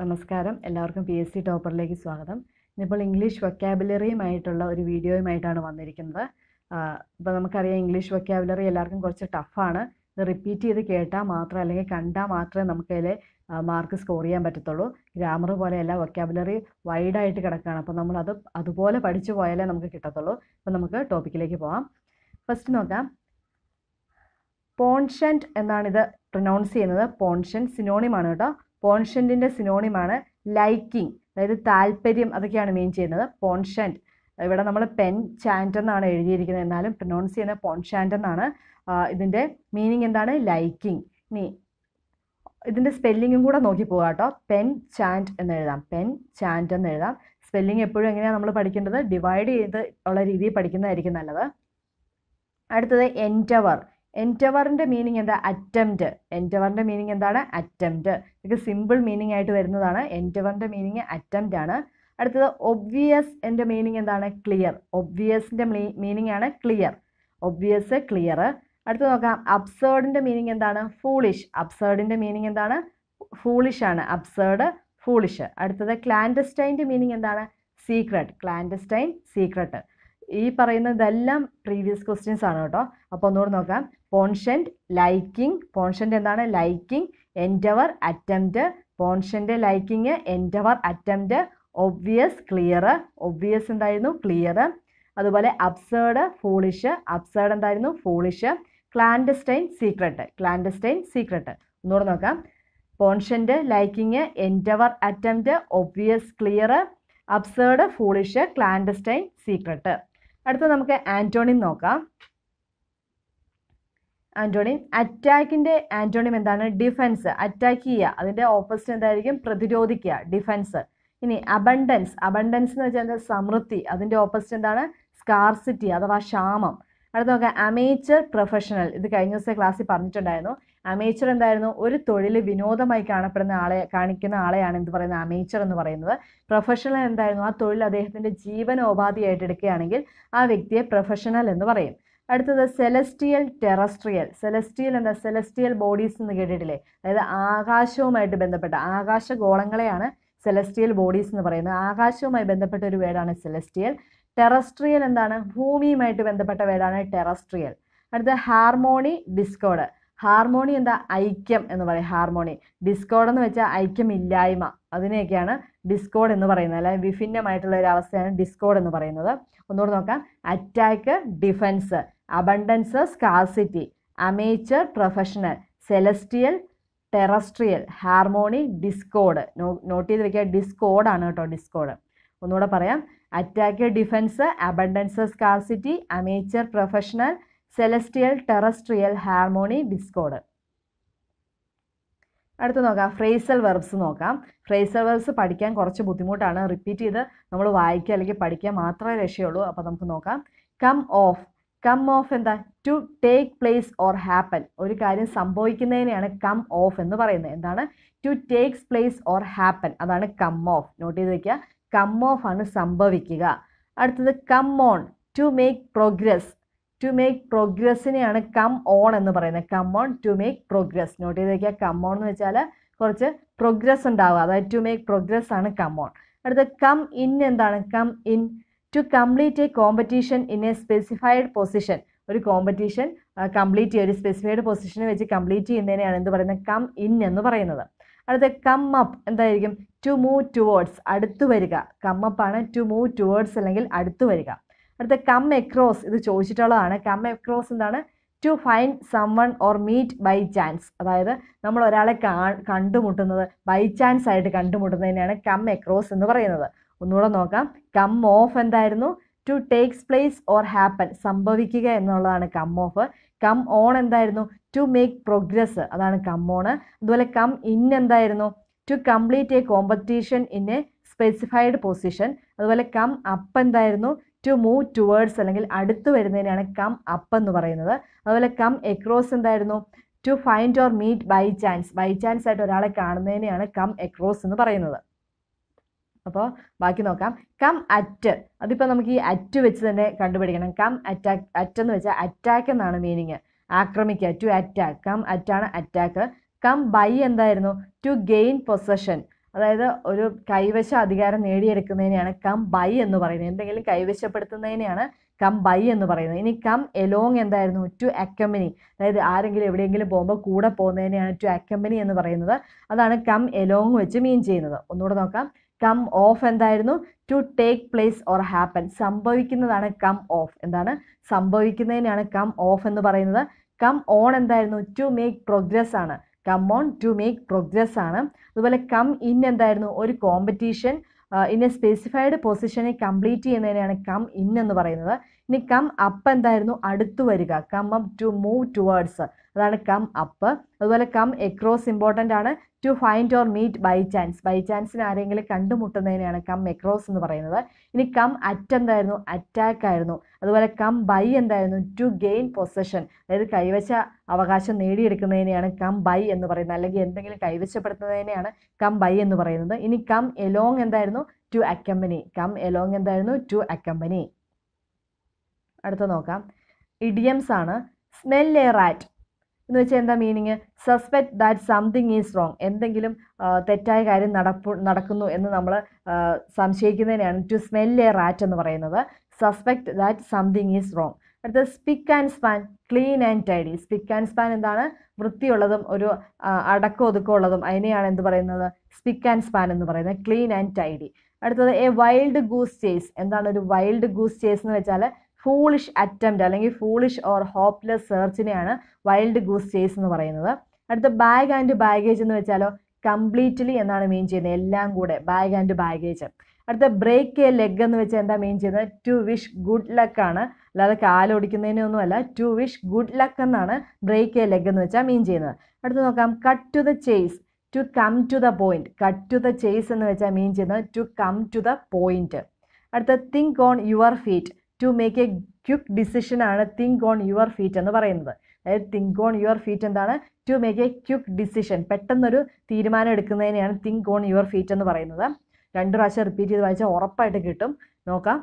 നമസ്കാരം എല്ലാവർക്കും P S C ടോപ്പറിലേക്ക് സ്വാഗതം ഇന്നിപ്പോൾ ഇംഗ്ലീഷ് വൊക്കാബുലറിയുമായിട്ടുള്ള ഒരു വീഡിയോയുമായിട്ടാണ് വന്നിരിക്കുന്നത് ഇപ്പോൾ നമുക്കറിയാം ഇംഗ്ലീഷ് വൊക്കാബുലറി എല്ലാവർക്കും കുറച്ച് ടഫാണ് ഇത് റിപ്പീറ്റ് ചെയ്ത് കേട്ടാൽ മാത്രം അല്ലെങ്കിൽ കണ്ടാൽ മാത്രമേ നമുക്കതിൽ മാർക്ക് സ്കോർ ചെയ്യാൻ പറ്റത്തുള്ളൂ ഗ്രാമർ പോലെയല്ല വൊക്കാബുലറി വൈഡായിട്ട് കിടക്കുകയാണ് അപ്പോൾ നമ്മൾ അത് അതുപോലെ പഠിച്ചു പോയാലേ നമുക്ക് കിട്ടത്തുള്ളൂ അപ്പോൾ നമുക്ക് ടോപ്പിക്കിലേക്ക് പോവാം ഫസ്റ്റ് നോക്കാം പോൺഷൻറ്റ് എന്നാണിത് പ്രൊനൗൺസ് ചെയ്യുന്നത് പോൺഷൻ സിനോണിമാണ് കേട്ടോ പോൺഷൻറ്റിൻ്റെ സിനോണിമാണ് ലൈക്കിംഗ് അതായത് താല്പര്യം അതൊക്കെയാണ് മീൻ ചെയ്യുന്നത് പോൺഷൻറ്റ് ഇവിടെ നമ്മൾ പെൻ ചാൻ്റ് എന്നാണ് എഴുതിയിരിക്കുന്നത് എന്നാലും പ്രൊനൗൺസ് ചെയ്യുന്ന പോൺഷാൻ്റ് എന്നാണ് ഇതിൻ്റെ മീനിങ് എന്താണ് ലൈക്കിംഗ് ഇനി ഇതിൻ്റെ സ്പെല്ലിങ്ങും കൂടെ നോക്കി പോകാം കേട്ടോ പെൻ ചാൻറ്റ് എന്ന് എഴുതാം പെൻ ചാൻറ്റ് എന്ന് എഴുതാം സ്പെല്ലിംഗ് എപ്പോഴും എങ്ങനെയാണ് നമ്മൾ പഠിക്കേണ്ടത് ഡിവൈഡ് ചെയ്ത് ഉള്ള രീതിയിൽ പഠിക്കുന്നതായിരിക്കും നല്ലത് അടുത്തത് എൻറ്റവർ എൻറ്റവറിൻ്റെ മീനിങ് എന്താ അറ്റംപ്റ്റ് എൻറ്റവറിൻ്റെ മീനിങ് എന്താണ് അറ്റംപ്റ്റ് ഇതൊക്കെ സിമ്പിൾ മീനിങ് ആയിട്ട് വരുന്നതാണ് എൻറ്റവറിൻ്റെ മീനിങ് അറ്റംപ്റ്റ് ആണ് അടുത്തത് ഒബ്വിയസ് എൻ്റെ മീനിങ് എന്താണ് ക്ലിയർ ഒബ്വിയസിൻ്റെ മീനിങ് ആണ് ക്ലിയർ ഒബ്വിയസ് ക്ലിയർ അടുത്ത് നോക്കാം അബ്സേർഡിൻ്റെ മീനിങ് എന്താണ് ഫൂളിഷ് അബ്സേർഡിൻ്റെ മീനിങ് എന്താണ് ഫൂളിഷ് ആണ് അബ്സേർഡ് ഫൂളിഷ് അടുത്തത് ക്ലാൻഡസ്റ്റൈൻ്റെ മീനിങ് എന്താണ് സീക്രട്ട് ക്ലാൻഡസ്റ്റൈൻ സീക്രട്ട് ഈ പറയുന്നതെല്ലാം പ്രീവിയസ് ക്വസ്റ്റ്യൻസ് ആണ് കേട്ടോ അപ്പോൾ ഒന്നുകൂടെ നോക്കാം പോൺഷൻറ്റ് ലൈക്കിംഗ് പോൺഷൻറ്റ് എന്താണ് ലൈക്കിംഗ് എൻഡവർ അറ്റംപ്റ്റ് പോൺഷൻ്റെ liking endeavour attempt obvious clear obvious എന്തായിരുന്നു ക്ലിയർ അതുപോലെ അബ്സേർഡ് ഫൂളിഷ് അബ്സേർഡ് എന്തായിരുന്നു foolish clandestine secret clandestine secret ഒന്നുകൂടെ നോക്കാം പോൺഷൻ്റെ liking endeavour attempt obvious clear absurd foolish clandestine secret അടുത്ത നമുക്ക് ആൻറ്റോണിം നോക്കാം ആൻറ്റോണിം അറ്റാക്കിൻ്റെ ആൻറ്റോണിം എന്താണ് ഡിഫൻസ് അറ്റാക്ക് ചെയ്യുക അതിൻ്റെ ഓപ്പോസിറ്റ് എന്തായിരിക്കും പ്രതിരോധിക്കുക ഡിഫൻസ് ഇനി അബണ്ടൻസ് അബണ്ടൻസ് എന്ന് വെച്ചാൽ സമൃദ്ധി അതിൻ്റെ ഓപ്പോസിറ്റ് എന്താണ് സ്കാർസിറ്റി അഥവാ ക്ഷാമം അടുത്ത നോക്കുക അമേച്ചർ പ്രൊഫഷണൽ ഇത് കഴിഞ്ഞ ദിവസത്തെ ക്ലാസ്സിൽ പറഞ്ഞിട്ടുണ്ടായിരുന്നു അമേച്ചർ എന്തായിരുന്നു ഒരു തൊഴിൽ വിനോദമായി കാണപ്പെടുന്ന ആളെ കാണിക്കുന്ന ആളെയാണ് എന്ത് പറയുന്നത് അമേച്ചർ എന്ന് പറയുന്നത് പ്രൊഫഷണൽ എന്തായിരുന്നു ആ തൊഴിൽ അദ്ദേഹത്തിൻ്റെ ജീവനോപാധിയായിട്ട് എടുക്കുകയാണെങ്കിൽ ആ വ്യക്തിയെ പ്രൊഫഷണൽ എന്ന് പറയും അടുത്തത് സെലസ്റ്റിയൽ ടെറസ്ട്രിയൽ സെലസ്റ്റിയൽ എന്താ സെലസ്റ്റിയൽ ബോഡീസ് എന്ന് കേട്ടിട്ടില്ലേ അതായത് ആകാശവുമായിട്ട് ബന്ധപ്പെട്ട ആകാശ ഗോളങ്ങളെയാണ് സെലസ്റ്റിയൽ ബോഡീസ് എന്ന് പറയുന്നത് ആകാശവുമായി ബന്ധപ്പെട്ട ഒരു വേർഡാണ് സെലസ്റ്റിയൽ ടെറസ്ട്രിയൽ എന്താണ് ഭൂമിയുമായിട്ട് ബന്ധപ്പെട്ട വേടാണ് ടെറസ്ട്രിയൽ അടുത്ത ഹാർമോണി ഡിസ്കോഡ് ഹാർമോണി എന്താ ഐക്യം എന്ന് പറയും ഹാർമോണി ഡിസ്കോഡ് എന്ന് വെച്ചാൽ ഐക്യമില്ലായ്മ അതിനെയൊക്കെയാണ് ഡിസ്കോഡ് എന്ന് പറയുന്നത് അല്ലെ വിഭിന്നമായിട്ടുള്ള ഒരു അവസ്ഥയാണ് ഡിസ്കോഡ് എന്ന് പറയുന്നത് ഒന്നുകൂടെ നോക്കാം attack defence abundance scarcity amateur professional celestial terrestrial harmony discord note ചെയ്ത് വെക്കുക ഡിസ്കോഡാണ് കേട്ടോ ഡിസ്കോഡ് ഒന്നുകൂടെ പറയാം attack defence abundance scarcity amateur professional celestial terrestrial harmony discord അടുത്ത് നോക്കാം ഫ്രേസൽ വെർബ്സ് നോക്കാം ഫ്രേസൽ വെർബ്സ് പഠിക്കാൻ കുറച്ച് ബുദ്ധിമുട്ടാണ് റിപ്പീറ്റ് ചെയ്ത് നമ്മൾ വായിക്കുക അല്ലെങ്കിൽ പഠിക്കുക മാത്രമേ രക്ഷയുള്ളൂ അപ്പോൾ നമുക്ക് നോക്കാം കം ഓഫ് കം ഓഫ് എന്താ to take place or happen ഒരു കാര്യം സംഭവിക്കുന്നതിനെയാണ് കം ഓഫ് എന്ന് പറയുന്നത് എന്താണ് to takes place or happen അതാണ് കം ഓഫ് നോട്ട് ചെയ്ത് വെക്കുക കം ഓഫ് ആണ് സംഭവിക്കുക അടുത്തത് come on to make progress to make പ്രോഗ്രസ്സിനെയാണ് കം ഓൺ എന്ന് പറയുന്നത് come on to make progress note ചെയ്ത് വയ്ക്കുക കം ഓൺ എന്ന് വെച്ചാൽ കുറച്ച് പ്രോഗ്രസ് ഉണ്ടാവുക അതായത് ടു മേക്ക് പ്രോഗ്രസ് ആണ് കം ഓൺ അടുത്തത് കം ഇൻ എന്താണ് come in to complete a competition in a specified position ഒരു കോമ്പറ്റീഷൻ കംപ്ലീറ്റ് ചെയ്യുക ഒരു സ്പെസിഫൈഡ് പൊസിഷനെ വെച്ച് കംപ്ലീറ്റ് ചെയ്യുന്നതിനെയാണ് എന്ത് പറയുന്നത് കം ഇൻ എന്ന് പറയുന്നത് അടുത്ത കം അപ്പ് എന്തായിരിക്കും ടു മൂവ് ടുവേർഡ്സ് അടുത്ത് വരിക കം അപ്പ് ആണ് ടു മൂവ് ടുവേർഡ്സ് അല്ലെങ്കിൽ അടുത്ത് വരിക അടുത്ത കം എക്രോസ് ഇത് ചോദിച്ചിട്ടുള്ളതാണ് കം എക്രോസ് എന്താണ് to find someone or meet by chance അതായത് നമ്മൾ ഒരാളെ കണ്ടുമുട്ടുന്നത് ബൈ ചാൻസ് ആയിട്ട് കണ്ടുമുട്ടുന്നതിനെയാണ് കം എക്രോസ് എന്ന് പറയുന്നത് ഒന്നുകൂടെ നോക്കാം കം ഓഫ് എന്തായിരുന്നു to takes place or happen സംഭവിക്കുക എന്നുള്ളതാണ് കം ഓഫ് കം ഓൺ എന്തായിരുന്നു ടു മേക്ക് പ്രോഗ്രസ് അതാണ് കമ്മോണ് അതുപോലെ കം ഇൻ എന്തായിരുന്നു to complete a competition in a specified position അതുപോലെ കം അപ്പ് എന്തായിരുന്നു ടു മൂവ് ടുവേർഡ്സ് അല്ലെങ്കിൽ അടുത്ത് വരുന്നതിനാണ് കം അപ്പ് എന്ന് പറയുന്നത് അതുപോലെ കം എക്രോസ് എന്തായിരുന്നു to find or meet by chance by chance ആയിട്ട് ഒരാളെ കാണുന്നതിനെയാണ് കം എക്രോസ് എന്ന് പറയുന്നത് അപ്പോൾ ബാക്കി നോക്കാം കം അറ്റ് അതിപ്പോൾ നമുക്ക് ഈ അറ്റ് വെച്ച് തന്നെ കണ്ടുപിടിക്കണം കം അറ്റാക്ക് അറ്റ് എന്ന് വെച്ചാൽ അറ്റാക്ക് എന്നാണ് മീനിങ് ആക്രമിക്കുക ടു അറ്റാക്ക് കം അറ്റാണ് അറ്റാക്ക് കം ബൈ എന്തായിരുന്നു ടു ഗെയിൻ പൊസഷൻ അതായത് ഒരു കൈവശ അധികാരം നേടിയെടുക്കുന്നതിനെയാണ് കം ബൈ എന്ന് പറയുന്നത് എന്തെങ്കിലും കൈവശപ്പെടുത്തുന്നതിനെയാണ് കം ബൈ എന്ന് പറയുന്നത് ഇനി കം എലോങ് എന്തായിരുന്നു ടു അക്കമ്പനി അതായത് ആരെങ്കിലും എവിടെയെങ്കിലും പോകുമ്പോൾ കൂടെ പോകുന്നതിനെയാണ് ടു അക്കമ്പനി എന്ന് പറയുന്നത് അതാണ് കം എലോങ് വെച്ച് മീൻ ചെയ്യുന്നത് ഒന്നുകൂടെ നോക്കാം കം ഓഫ് എന്തായിരുന്നു to take place or happen സംഭവിക്കുന്നതാണ് കം ഓഫ് എന്താണ് സംഭവിക്കുന്നതിനാണ് കം ഓഫ് എന്ന് പറയുന്നത് കം ഓൺ എന്തായിരുന്നു ടു മേക്ക് പ്രോഗ്രസ് ആണ് come on to make progress ആണ് അതുപോലെ കം ഇൻ എന്തായിരുന്നു ഒരു കോമ്പറ്റീഷൻ ഇൻ എ സ്പെസിഫൈഡ് പൊസിഷനെ കംപ്ലീറ്റ് ചെയ്യുന്നതിനെയാണ് കം ഇൻ എന്ന് പറയുന്നത് ഇനി കം അപ്പ് എന്തായിരുന്നു അടുത്തു വരിക come up to move towards അതാണ് കം അപ്പ് അതുപോലെ കം എക്രോസ് ഇമ്പോർട്ടൻ്റ് ആണ് to find or meet by chance by ചാൻസിന് ആരെങ്കിലും കണ്ടുമുട്ടുന്നതിനെയാണ് കം എക്രോസ് എന്ന് പറയുന്നത് ഇനി കം അറ്റ് എന്തായിരുന്നു അറ്റാക്ക് ആയിരുന്നു അതുപോലെ കം ബൈ എന്തായിരുന്നു ടു ഗെയിൻ പൊസഷൻ അതായത് കൈവശ അവകാശം നേടിയെടുക്കുന്നതിനെയാണ് കം ബൈ എന്ന് പറയുന്നത് അല്ലെങ്കിൽ എന്തെങ്കിലും കൈവശപ്പെടുത്തുന്നതിനെയാണ് കം ബൈ എന്ന് പറയുന്നത് ഇനി കം എലോങ് എന്തായിരുന്നു ടു അക്കമ്പനി കം എലോങ് എന്തായിരുന്നു ടു അക്കമ്പനി അടുത്ത നോക്കാം ഇഡിയംസ് ആണ് സ്മെൽ എ റാറ്റ് എന്ന് വെച്ചാൽ എന്താ meaning suspect that something is wrong എന്തെങ്കിലും തെറ്റായ കാര്യം നടപ്പു നടക്കുന്നു എന്ന് നമ്മൾ സംശയിക്കുന്നതിനെയാണ് ടു സ്മെൽ എ റാറ്റ് എന്ന് പറയുന്നത് suspect that something is wrong അടുത്തത് spick and span clean and tidy spick and span എന്താണ് വൃത്തിയുള്ളതും ഒരു അടക്കം ഉള്ളതും അതിനെയാണ് എന്ത് പറയുന്നത് സ്പിക്ക് ആൻഡ് സ്പാൻ എന്ന് പറയുന്നത് ക്ലീൻ ആൻഡ് ടൈഡി അടുത്തത് എ വൈൽഡ് ഗൂസ് ചേസ് എന്താണ് ഒരു വൈൽഡ് ഗൂസ് ചേസ് എന്ന് വെച്ചാൽ ഫൂളിഷ് അറ്റംപ്റ്റ് അല്ലെങ്കിൽ ഫൂളിഷ് ഓർ ഹോപ്പ്ലെസ് സെർച്ചിനെയാണ് വൈൽഡ് ഗൂസ് ചേസ് എന്ന് പറയുന്നത് അടുത്ത ബാഗ് ആൻഡ് ബാഗേജ് എന്ന് വെച്ചാലോ കംപ്ലീറ്റ്ലി എന്നാണ് മീൻ ചെയ്യുന്നത് എല്ലാം കൂടെ ബാഗ് ആൻഡ് ബാഗേജ് അടുത്ത ബ്രേക്ക് എ ലെഗ് എന്ന് വെച്ചാൽ എന്താ മീൻ ചെയ്യുന്നത് ടു വിഷ് ഗുഡ് ലക്ക് ആണ് അല്ലാതെ കാലോടിക്കുന്നതിനൊന്നുമല്ല ടു വിഷ് ഗുഡ് ലക്ക് എന്നാണ് ബ്രേക്ക് എ ലെഗ് എന്ന് വെച്ചാൽ മീൻ ചെയ്യുന്നത് അടുത്ത് നോക്കാം cut to the chase to come to the point cut to the chase എന്ന് വെച്ചാൽ മീൻ ചെയ്യുന്നത് to come to the point അടുത്ത think on your feet to make a quick decision ആണ് തിങ്ക് ഓൺ യുവർ ഫീറ്റ് എന്ന് പറയുന്നത് അതായത് think on your feet എന്താണ് to make a quick decision പെട്ടെന്നൊരു തീരുമാനം എടുക്കുന്നതിനെയാണ് തിങ്ക് ഓൺ യുവർ ഫീറ്റ് എന്ന് പറയുന്നത് രണ്ട് പ്രാവശ്യം റിപ്പീറ്റ് ചെയ്ത് വായിച്ചാൽ ഉറപ്പായിട്ട് കിട്ടും നോക്കാം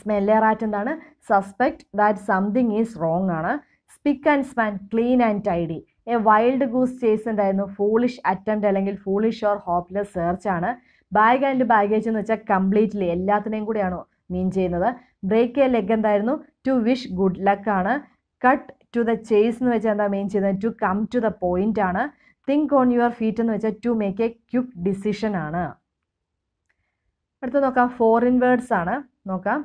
സ്മെല്ലേ റാറ്റ് എന്താണ് suspect that something is wrong ആണ് spick and span clean and tidy a wild goose chase ഉണ്ടായിരുന്നു ഫൂളിഷ് അറ്റംപ്റ്റ് അല്ലെങ്കിൽ ഫൂളിഷ് ഓർ ഹോപ്പ്ലെസ് സെർച്ച് ആണ് ബാഗ് ആൻഡ് ബാഗേജ് എന്ന് വെച്ചാൽ കംപ്ലീറ്റ്ലി എല്ലാത്തിനെയും കൂടിയാണ് മീൻ ചെയ്യുന്നത് ബ്രേക്ക് എ ലെഗ് എന്തായിരുന്നു ടു വിഷ് ഗുഡ് ലക്ക് ആണ് കട്ട് ടു ദ ചേസ് എന്ന് വെച്ചാൽ എന്താ മെയിൻ ചെയ്യുന്നത് to come to the point ആണ് തിങ്ക് ഓൺ യുവർ ഫീറ്റ് എന്ന് വെച്ചാൽ to make a quick decision ആണ് അടുത്ത നോക്കാം ഫോറിൻ വേർഡ്സ് ആണ് നോക്കാം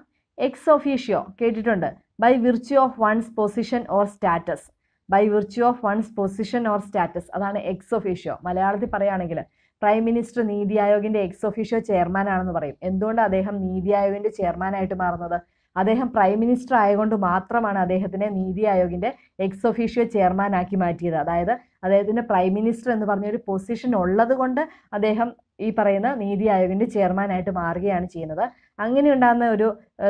എക്സ് ഓഫീഷ്യോ കേട്ടിട്ടുണ്ട് by virtue of one's position or status by virtue of one's position or status അതാണ് എക്സ് ഓഫീഷ്യോ മലയാളത്തിൽ പറയുകയാണെങ്കിൽ പ്രൈം മിനിസ്റ്റർ നീതി ആയോഗിൻ്റെ എക്സ് ഓഫീഷ്യോ ചെയർമാൻ ആണെന്ന് പറയും എന്തുകൊണ്ട് അദ്ദേഹം നീതി ആയോഗിൻ്റെ ചെയർമാനായിട്ട് മാറുന്നത് അദ്ദേഹം പ്രൈം മിനിസ്റ്റർ ആയതുകൊണ്ട് മാത്രമാണ് അദ്ദേഹത്തിനെ നീതി ആയോഗിൻ്റെ എക്സ് ഒഫീഷ്യോ ചെയർമാനാക്കി മാറ്റിയത് അതായത് അദ്ദേഹത്തിൻ്റെ പ്രൈം മിനിസ്റ്റർ എന്ന് പറഞ്ഞൊരു പൊസിഷൻ ഉള്ളത് കൊണ്ട് അദ്ദേഹം ഈ പറയുന്ന നീതി ആയോഗിൻ്റെ ചെയർമാനായിട്ട് മാറുകയാണ് ചെയ്യുന്നത് അങ്ങനെ ഉണ്ടാകുന്ന ഒരു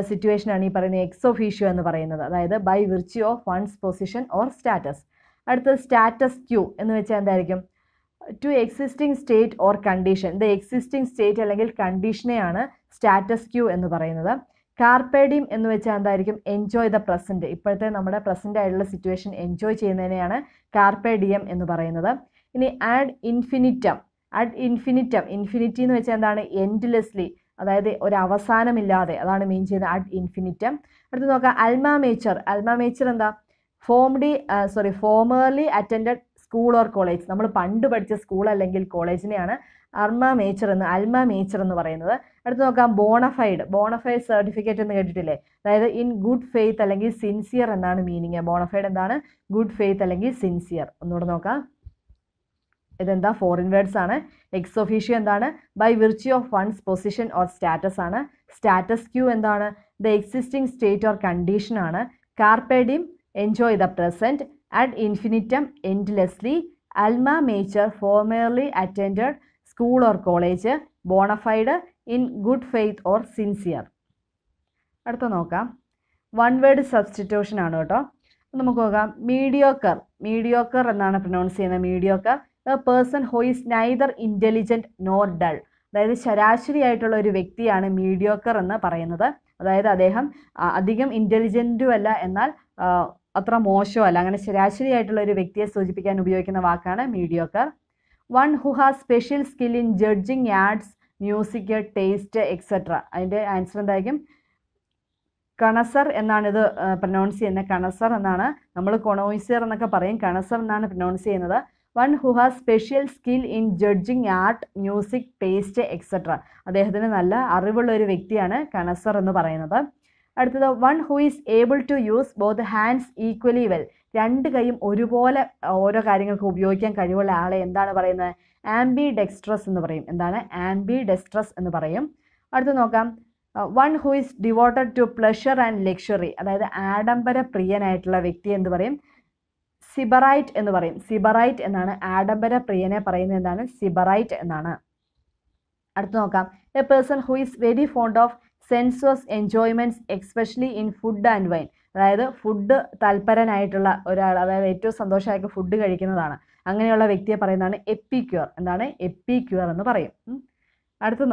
സിറ്റുവേഷനാണ് ഈ പറയുന്ന എക്സ് ഒഫീഷ്യോ എന്ന് പറയുന്നത് അതായത് by virtue of one's position or status അടുത്തത് സ്റ്റാറ്റസ് ക്യൂ എന്ന് വെച്ചാൽ എന്തായിരിക്കും to existing state or condition the existing state അല്ലെങ്കിൽ കണ്ടീഷനെയാണ് സ്റ്റാറ്റസ് ക്യൂ എന്ന് പറയുന്നത് കാർപ്പേഡിയം എന്ന് വെച്ചാൽ എന്തായിരിക്കും എൻജോയ് ദ പ്രസൻറ്റ് ഇപ്പോഴത്തെ നമ്മുടെ പ്രസൻ്റ് ആയിട്ടുള്ള സിറ്റുവേഷൻ എൻജോയ് ചെയ്യുന്നതിനെയാണ് കാർപ്പേഡിയം എന്ന് പറയുന്നത് ഇനി ad infinitum ad infinitum infinity എന്ന് വെച്ചാൽ എന്താണ് എൻഡ്ലെസ്ലി അതായത് ഒരു അവസാനമില്ലാതെ അതാണ് മെയിൻ ചെയ്യുന്നത് അഡ് ഇൻഫിനിറ്റം അടുത്ത് നോക്കാം അൽമ മേച്ചർ മേച്ചർ എന്താ ഫോംഡി sorry formerly attend school or college നമ്മൾ പണ്ട് പഠിച്ച സ്കൂൾ അല്ലെങ്കിൽ കോളേജിനെയാണ് അർമ്മ മേച്ചർ എന്ന് അൽമ മേച്ചർ എന്ന് പറയുന്നത് അടുത്ത് നോക്കാം ബോണഫൈഡ് ബോണഫൈഡ് സർട്ടിഫിക്കറ്റ് എന്ന് കേട്ടിട്ടില്ലേ അതായത് ഇൻ ഗുഡ് ഫെയ്ത്ത് അല്ലെങ്കിൽ സിൻസിയർ എന്നാണ് മീനിങ് ബോണഫൈഡ് എന്താണ് ഗുഡ് ഫെയ്ത്ത് അല്ലെങ്കിൽ സിൻസിയർ ഒന്നുകൂടെ നോക്കാം ഇതെന്താ ഫോറിൻ വേർഡ്സ് ആണ് എക്സ് ഒഫീഷ്യോ എന്താണ് by virtue of funds position or status ആണ് സ്റ്റാറ്റസ് ക്യൂ എന്താണ് the existing state or condition ആണ് carpe diem enjoy the present ad infinitum endlessly alma mater formerly attend school or college bona fide in good faith or sincere അടുത്ത നോക്കാം one word substitution ആണ് കേട്ടോ നമുക്ക് നോക്കാം mediocre mediocre എന്നാണ് pronounce ചെയ്യുന്നത് mediocre a person who is neither intelligent nor dull അതായത് ആയിട്ടുള്ള ഒരു വ്യക്തിയാണ് മീഡിയോക്കർ എന്ന് പറയുന്നത് അതായത് അദ്ദേഹം അധികം ഇൻ്റലിജൻറ്റും അല്ല എന്നാൽ അത്ര അല്ല അങ്ങനെ ആയിട്ടുള്ള ഒരു വ്യക്തിയെ സൂചിപ്പിക്കാൻ ഉപയോഗിക്കുന്ന വാക്കാണ് mediocre one who has special skill in judging arts music taste etcetera അതിൻ്റെ ആൻസർ എന്തായിരിക്കും കണസർ എന്നാണ് ഇത് പ്രൊനൗൺസ് ചെയ്യുന്നത് കണസർ എന്നാണ് നമ്മൾ കൊണോയിസർ എന്നൊക്കെ പറയും കണസർ എന്നാണ് പ്രൊനൗൺസ് ചെയ്യുന്നത് one who has special skill in judging art music taste etcetera അദ്ദേഹത്തിന് നല്ല അറിവുള്ള ഒരു വ്യക്തിയാണ് കണസർ എന്ന് പറയുന്നത് അടുത്തത് one who is able to use both hands equally well രണ്ട് കൈയും ഒരുപോലെ ഓരോ കാര്യങ്ങൾക്ക് ഉപയോഗിക്കാൻ കഴിവുള്ള ആളെ എന്താണ് പറയുന്നത് ആംബി ഡെക്സ്ട്രസ് എന്ന് പറയും എന്താണ് ആംബി ഡെക്സ്ട്രസ് എന്ന് പറയും അടുത്ത് നോക്കാം one who is devoted to pleasure and luxury അതായത് ആഡംബര പ്രിയനായിട്ടുള്ള വ്യക്തി എന്ന് പറയും സിബറൈറ്റ് എന്ന് പറയും സിബറൈറ്റ് എന്നാണ് ആഡംബര പ്രിയനെ പറയുന്നത് എന്താണ് സിബറൈറ്റ് എന്നാണ് അടുത്ത് നോക്കാം a person who is very fond of senses enjoyments especially in food and wine അതായത് ഫുഡ് താല്പരനായിട്ടുള്ള ഒരാൾ അതായത് ഏറ്റവും സന്തോഷമായിട്ട് ഫുഡ് കഴിക്കുന്നതാണ് അങ്ങനെയുള്ള വ്യക്തിയെ പറയുന്നതാണ് എപ്പിക്യൂർ എന്താണ് എപ്പിക്യൂർ എന്ന് പറയും അടുത്ത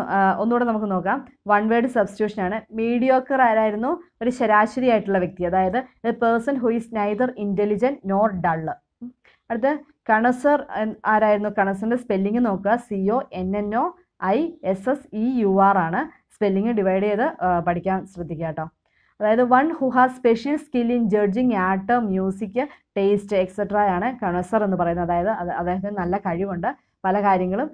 ഒന്നുകൂടെ നമുക്ക് നോക്കാം വൺ വേർഡ് സബ്സ്റ്റിറ്റ്യൂഷൻ ആണ് മീഡിയോക്കർ ആരായിരുന്നു ഒരു ശരാശരി ആയിട്ടുള്ള വ്യക്തി അതായത് a person who is neither intelligent nor dull അടുത്ത കണസർ ആരായിരുന്നു കണസറിൻ്റെ സ്പെല്ലിംഗ് നോക്കുക C O N N O I S S E U R ആണ് സ്പെല്ലിങ് ഡിവൈഡ് ചെയ്ത് പഠിക്കാൻ ശ്രദ്ധിക്കുക കേട്ടോ അതായത് one who has special skill in judging art music taste etcetera ആണ് കണസർ എന്ന് പറയുന്നത് അതായത് അദ്ദേഹത്തിന് നല്ല കഴിവുണ്ട് പല കാര്യങ്ങളും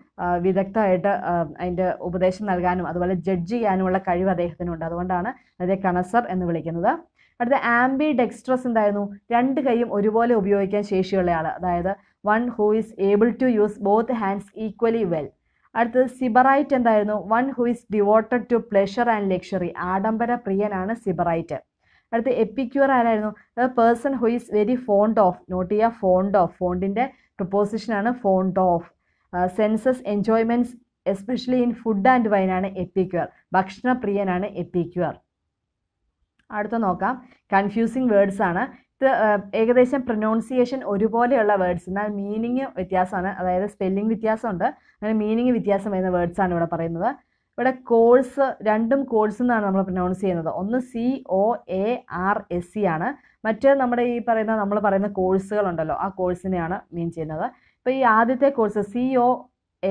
വിദഗ്ധമായിട്ട് അതിൻ്റെ ഉപദേശം നൽകാനും അതുപോലെ ജഡ്ജ് ചെയ്യാനുമുള്ള കഴിവ് അദ്ദേഹത്തിനുണ്ട് അതുകൊണ്ടാണ് അദ്ദേഹത്തെ കണസർ എന്ന് വിളിക്കുന്നത് അടുത്ത ആംബി ഡെക്സ്ട്രസ് എന്തായിരുന്നു രണ്ട് കൈയും ഒരുപോലെ ഉപയോഗിക്കാൻ ശേഷിയുള്ള അതായത് one who is able to use both hands equally well അടുത്തത് സിബറൈറ്റ് എന്തായിരുന്നു one who is devoted to pleasure and luxury ആഡംബര പ്രിയനാണ് സിബറൈറ്റ് അടുത്ത് എപ്പിക്യൂർ ആരായിരുന്നു a person who is very fond of note ചെയ്യുക ഫോണ്ട് ഓഫ് ഫോണ്ടിൻ്റെ പ്രിപ്പോസിഷനാണ് fond of senses enjoyments especially in food and wine ആണ് എപ്പിക്യൂർ ഭക്ഷണപ്രിയനാണ് എപ്പിക്യൂർ അടുത്ത നോക്കാം കൺഫ്യൂസിങ് വേർഡ്സ് ആണ് ഏകദേശം പ്രൊനൗൺസിയേഷൻ ഒരുപോലെയുള്ള വേർഡ്സ് എന്നാൽ മീനിങ് വ്യത്യാസമാണ് അതായത് സ്പെല്ലിംഗ് വ്യത്യാസമുണ്ട് അങ്ങനെ മീനിങ് വ്യത്യാസം വരുന്ന വേർഡ്സാണ് ഇവിടെ പറയുന്നത് ഇവിടെ കോഴ്സ് രണ്ടും കോഴ്സ് എന്നാണ് നമ്മൾ പ്രൊനൗൺസ് ചെയ്യുന്നത് ഒന്ന് C O A R S E ആണ് മറ്റ് നമ്മുടെ ഈ പറയുന്ന നമ്മൾ പറയുന്ന കോഴ്സുകളുണ്ടല്ലോ ആ കോഴ്സിനെയാണ് മീൻ ചെയ്യുന്നത് ഇപ്പോൾ ഈ ആദ്യത്തെ course C O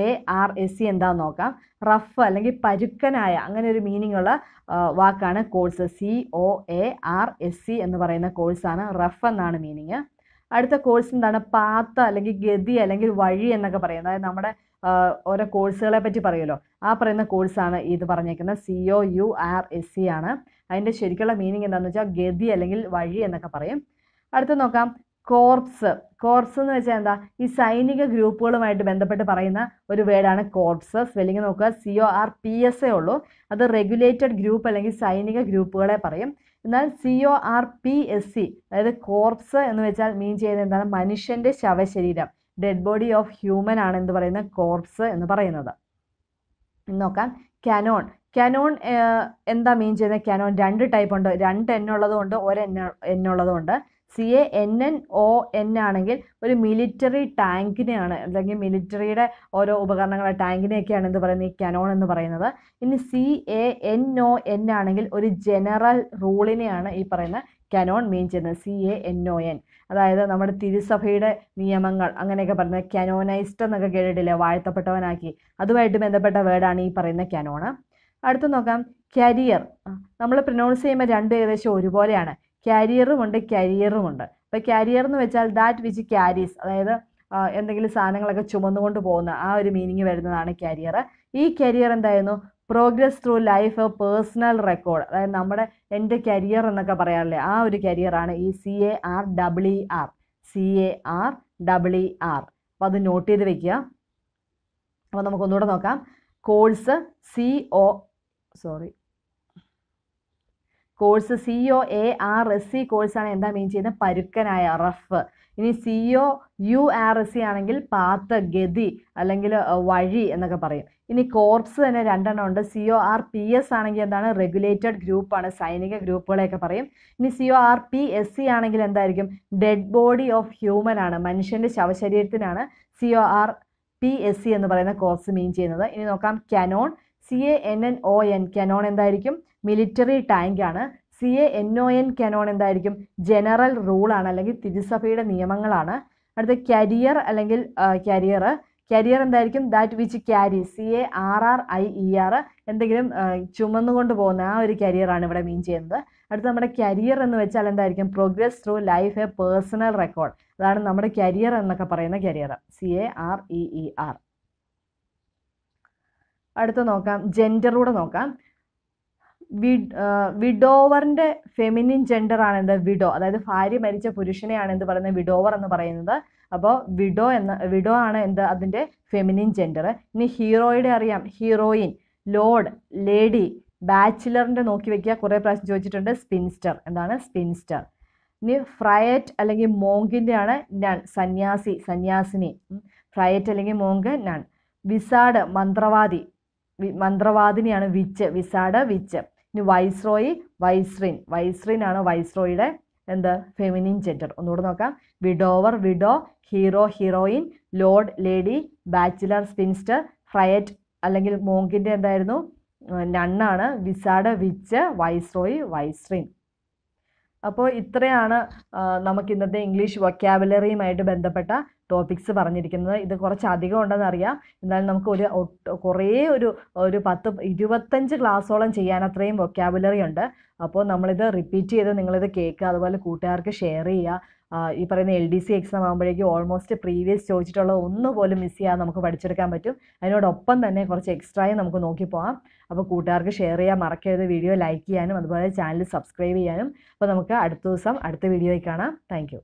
A R S E എന്താന്ന് നോക്കാം റഫ് അല്ലെങ്കിൽ പരുക്കനായ അങ്ങനെ ഒരു മീനിങ് ഉള്ള വാക്കാണ് course C O A R S E എന്ന് പറയുന്ന കോഴ്സാണ് റഫ് എന്നാണ് മീനിങ് അടുത്ത കോഴ്സ് എന്താണ് പാത്ത അല്ലെങ്കിൽ ഗതി അല്ലെങ്കിൽ വഴി എന്നൊക്കെ പറയുന്നത് അതായത് നമ്മുടെ ഓരോ കോഴ്സുകളെ പറ്റി പറയുമല്ലോ ആ പറയുന്ന കോഴ്സാണ് ഇത് പറഞ്ഞേക്കുന്നത് C O U R S E ആണ് അതിൻ്റെ ശരിക്കുള്ള മീനിങ് എന്താണെന്ന് വെച്ചാൽ ഗതി അല്ലെങ്കിൽ വഴി എന്നൊക്കെ പറയും അടുത്ത നോക്കാം കോർപ്സ് കോർപ്സ് എന്ന് വെച്ചാൽ എന്താ ഈ സൈനിക ഗ്രൂപ്പുകളുമായിട്ട് ബന്ധപ്പെട്ട് പറയുന്ന ഒരു വേർഡാണ് കോർപ്സ് സ്പെല്ലിംഗ് നോക്കുക C O R P S എ ഉള്ളൂ അത് റെഗുലേറ്റഡ് ഗ്രൂപ്പ് അല്ലെങ്കിൽ സൈനിക ഗ്രൂപ്പുകളെ പറയും എന്നാൽ C O R P S E അതായത് കോർപ്സ് എന്ന് വെച്ചാൽ മീൻ ചെയ്യുന്നത് എന്താണ് മനുഷ്യൻ്റെ ശവശരീരം ഡെഡ് ബോഡി ഓഫ് ഹ്യൂമൻ ആണ് എന്ന് പറയുന്ന കോർപ്സ് എന്ന് പറയുന്നത് നോക്കാം കാനോൺ കാനോൺ എന്താ മീൻ ചെയ്യുന്നത് കാനോൺ രണ്ട് ടൈപ്പ് ഉണ്ട് രണ്ട് എണ്ണുള്ളതുകൊണ്ട് ഒരു എണ്ണ എണ്ണുള്ളതുകൊണ്ട് C A N N O N ആണെങ്കിൽ ഒരു മിലിറ്ററി ടാങ്കിനെയാണ് അല്ലെങ്കിൽ മിലിറ്ററിയുടെ ഓരോ ഉപകരണങ്ങളെ ടാങ്കിനെയൊക്കെയാണ് എന്ത് പറയുന്നത് ഈ കനോൺ എന്ന് പറയുന്നത് ഇനി C A N O N ആണെങ്കിൽ ഒരു ജനറൽ റൂളിനെയാണ് ഈ പറയുന്ന കനോൺ മീൻ ചെയ്യുന്നത് C A N O N അതായത് നമ്മുടെ തിരുസഭയുടെ നിയമങ്ങൾ അങ്ങനെയൊക്കെ പറയുന്നത് കനോനൈസ്ഡ് എന്നൊക്കെ കേട്ടിട്ടില്ലേ വാഴ്ത്തപ്പെട്ടവനാക്കി അതുമായിട്ട് ബന്ധപ്പെട്ട വേർഡാണ് ഈ പറയുന്ന കനോണ് അടുത്ത് നോക്കാം കരിയർ നമ്മൾ പ്രൊനൗൺസ് ചെയ്യുമ്പോൾ രണ്ടും ഏകദേശം ഒരുപോലെയാണ് ക്യാരിയറുമുണ്ട് കരിയറുമുണ്ട് അപ്പോൾ കാരിയർ എന്ന് വെച്ചാൽ ദാറ്റ് വിച്ച് ക്യാരീസ് അതായത് എന്തെങ്കിലും സാധനങ്ങളൊക്കെ ചുമന്നുകൊണ്ട് പോകുന്ന ആ ഒരു മീനിങ് വരുന്നതാണ് കരിയർ ഈ കരിയർ എന്തായിരുന്നു progress through life personal record അതായത് നമ്മുടെ എൻ്റെ കരിയർ എന്നൊക്കെ പറയാറില്ലേ ആ ഒരു കരിയറാണ് ഈ C A R W R C A R W R അപ്പോൾ അത് നോട്ട് ചെയ്ത് വെക്കുക അപ്പോൾ നമുക്കൊന്നുകൂടെ നോക്കാം course C O sorry course C O A R S E കോഴ്സാണ് എന്താ മീൻ ചെയ്യുന്നത് പരുക്കനായ റഫ് ഇനി C O U R S E ആണെങ്കിൽ പാത്ത് ഗതി അല്ലെങ്കിൽ വഴി എന്നൊക്കെ പറയും ഇനി കോർപ്സ് തന്നെ രണ്ടെണ്ണം ഉണ്ട് C O R P S ആണെങ്കിൽ എന്താണ് റെഗുലേറ്റഡ് ഗ്രൂപ്പാണ് സൈനിക ഗ്രൂപ്പുകളെയൊക്കെ പറയും ഇനി C O R P S E ആണെങ്കിൽ എന്തായിരിക്കും ഡെഡ് ബോഡി ഓഫ് ഹ്യൂമൻ ആണ് മനുഷ്യൻ്റെ ശവശരീരത്തിനാണ് C O R P S E എന്ന് പറയുന്ന കോർപ്സ് മീൻ ചെയ്യുന്നത് ഇനി നോക്കാം canon C A N N O N canon എന്തായിരിക്കും മിലിറ്ററി ടാങ്കാണ് C A N O N canon എന്തായിരിക്കും ജനറൽ റൂളാണ് അല്ലെങ്കിൽ തിരുസഭയുടെ നിയമങ്ങളാണ് അടുത്ത കരിയർ അല്ലെങ്കിൽ കരിയർ കരിയർ എന്തായിരിക്കും that which carry C A R R I E R എന്തെങ്കിലും ചുമന്നുകൊണ്ട് പോകുന്ന ആ ഒരു കരിയറാണ് ഇവിടെ മീൻ ചെയ്യുന്നത് അടുത്ത് നമ്മുടെ കരിയർ എന്ന് വെച്ചാൽ എന്തായിരിക്കും progress through life a personal record അതാണ് നമ്മുടെ കരിയർ എന്നൊക്കെ പറയുന്ന career C A R E E R അടുത്ത് നോക്കാം ജെൻഡറൂടെ നോക്കാം വിഡോവറിൻ്റെ ഫെമിനിൻ ജെൻഡറാണ് എന്ത് വിഡോ അതായത് ഭാര്യ മരിച്ച പുരുഷനെയാണ് എന്ത് പറയുന്നത് വിഡോവർ എന്ന് പറയുന്നത് അപ്പോൾ വിഡോ എന്ന വിഡോ ആണ് എന്ത് അതിൻ്റെ ഫെമിനിൻ ജെൻഡർ ഇനി ഹീറോയുടെ അറിയാം ഹീറോയിൻ ലോഡ് ലേഡി ബാച്ചിലറിൻ്റെ നോക്കി വെക്കുക കുറേ പ്രാവശ്യം ചോദിച്ചിട്ടുണ്ട് സ്പിൻസ്റ്റർ എന്താണ് സ്പിൻസ്റ്റർ ഇനി ഫ്രയറ്റ് അല്ലെങ്കിൽ മോങ്കിൻ്റെ ആണ് നൺ സന്യാസി സന്യാസിനി ഫ്രയറ്റ് അല്ലെങ്കിൽ മോങ്ക് നൺ വിസാഡ് മന്ത്രവാദി മന്ത്രവാദിനിയാണ് വിച്ച് വിസാഡ് വിച്ച് ഇനി വൈസ്രോയി വൈസ്രിൻ വൈസ്രിൻ ആണ് വൈസ്രോയുടെ എന്ത് ഫെമിനിൻ ജെൻഡർ ഒന്നുകൂടെ നോക്കാം widower widow hero heroine lord lady bachelor spinster friar അല്ലെങ്കിൽ മോങ്കിൻ്റെ എന്തായിരുന്നു നണ്ണാണ് വിസാഡ് വിച്ച് വൈസ്രോയി വൈസ്രിൻ അപ്പോൾ ഇത്രയാണ് നമുക്ക് ഇന്നത്തെ ഇംഗ്ലീഷ് വൊക്കാബുലറിയുമായിട്ട് ബന്ധപ്പെട്ട ടോപ്പിക്സ് പറഞ്ഞിരിക്കുന്നത് ഇത് കുറച്ച് അധികം ഉണ്ടെന്നറിയാം എന്നാലും നമുക്ക് ഒരു കുറേ ഒരു ഒരു പത്ത് ഇരുപത്തഞ്ച് ക്ലാസ്സോളം ചെയ്യാൻ അത്രയും വൊക്കാബുലറി ഉണ്ട് അപ്പോൾ നമ്മളിത് റിപ്പീറ്റ് ചെയ്ത് നിങ്ങളിത് കേൾക്കുക അതുപോലെ കൂട്ടുകാർക്ക് ഷെയർ ചെയ്യുക ഈ പറയുന്ന എൽ ഡി സി എക്സാം ആകുമ്പോഴേക്കും ഓൾമോസ്റ്റ് പ്രീവിയസ് ചോദിച്ചിട്ടുള്ള ഒന്ന് പോലും മിസ് ചെയ്യാതെ നമുക്ക് പഠിച്ചെടുക്കാൻ പറ്റും അതിനോടൊപ്പം തന്നെ കുറച്ച് എക്സ്ട്രായും നമുക്ക് നോക്കി പോകാം അപ്പോൾ കൂട്ടുകാർക്ക് ഷെയർ ചെയ്യാൻ മറക്കരുത് വീഡിയോ ലൈക്ക് ചെയ്യാനും അതുപോലെ ചാനൽ സബ്സ്ക്രൈബ് ചെയ്യാനും അപ്പോൾ നമുക്ക് അടുത്ത ദിവസം അടുത്ത വീഡിയോയിൽ കാണാം താങ്ക്